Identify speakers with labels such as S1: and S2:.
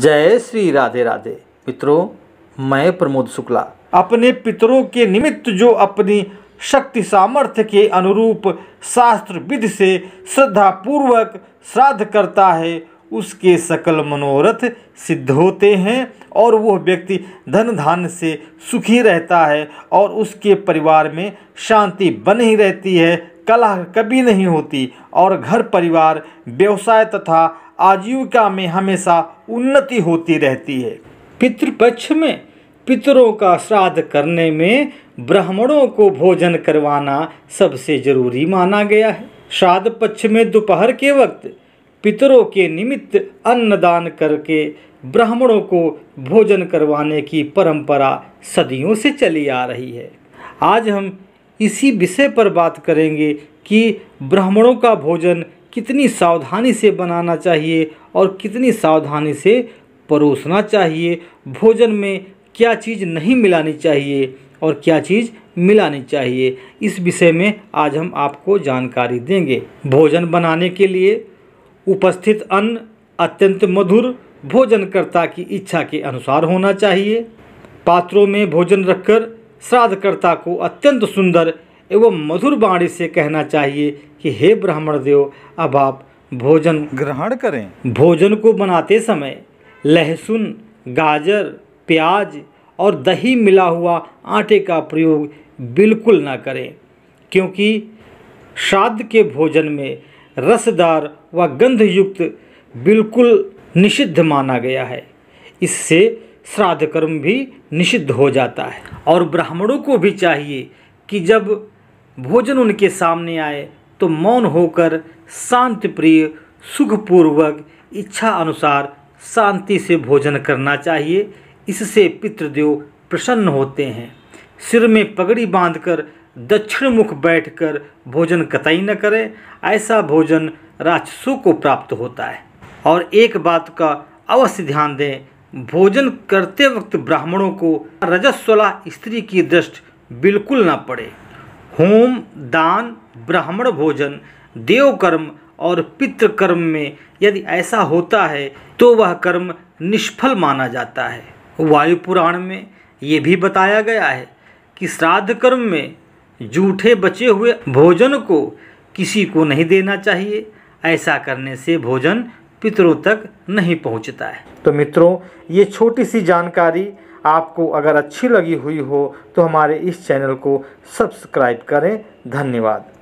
S1: जय श्री राधे राधे मित्रों मैं प्रमोद शुक्ला अपने पितरों के निमित्त जो अपनी शक्ति सामर्थ्य के अनुरूप शास्त्र विधि से श्रद्धा पूर्वक श्राद्ध करता है उसके सकल मनोरथ सिद्ध होते हैं और वह व्यक्ति धन धान से सुखी रहता है और उसके परिवार में शांति बनी रहती है कला कभी नहीं होती और घर परिवार व्यवसाय तथा आजीविका में हमेशा उन्नति होती रहती है पितृपक्ष में पितरों का श्राद्ध करने में ब्राह्मणों को भोजन करवाना सबसे जरूरी माना गया है श्राद्ध पक्ष में दोपहर के वक्त पितरों के निमित्त अन्नदान करके ब्राह्मणों को भोजन करवाने की परंपरा सदियों से चली आ रही है आज हम इसी विषय पर बात करेंगे कि ब्राह्मणों का भोजन कितनी सावधानी से बनाना चाहिए और कितनी सावधानी से परोसना चाहिए भोजन में क्या चीज़ नहीं मिलानी चाहिए और क्या चीज़ मिलानी चाहिए इस विषय में आज हम आपको जानकारी देंगे भोजन बनाने के लिए उपस्थित अन्न अत्यंत मधुर भोजनकर्ता की इच्छा के अनुसार होना चाहिए पात्रों में भोजन रखकर श्राद्धकर्ता को अत्यंत सुंदर एवं मधुर वाणी से कहना चाहिए कि हे ब्राह्मण देव अब आप भोजन ग्रहण करें भोजन को बनाते समय लहसुन गाजर प्याज और दही मिला हुआ आटे का प्रयोग बिल्कुल ना करें क्योंकि श्राद्ध के भोजन में रसदार व गंधयुक्त बिल्कुल निषिद्ध माना गया है इससे श्राद्ध कर्म भी निषिद्ध हो जाता है और ब्राह्मणों को भी चाहिए कि जब भोजन उनके सामने आए तो मौन होकर शांति प्रिय सुखपूर्वक इच्छा अनुसार शांति से भोजन करना चाहिए इससे पितृदेव प्रसन्न होते हैं सिर में पगड़ी बांधकर दक्षिण मुख बैठकर भोजन कतई न करें ऐसा भोजन राक्षसों को प्राप्त होता है और एक बात का अवश्य ध्यान दें भोजन करते वक्त ब्राह्मणों को रजस्वला स्त्री की दृष्टि बिल्कुल ना पड़े होम दान ब्राह्मण भोजन देव कर्म और पितृकर्म में यदि ऐसा होता है तो वह कर्म निष्फल माना जाता है वायु पुराण में ये भी बताया गया है कि श्राद्ध कर्म में जूठे बचे हुए भोजन को किसी को नहीं देना चाहिए ऐसा करने से भोजन पितरों तक नहीं पहुंचता है तो मित्रों ये छोटी सी जानकारी आपको अगर अच्छी लगी हुई हो तो हमारे इस चैनल को सब्सक्राइब करें धन्यवाद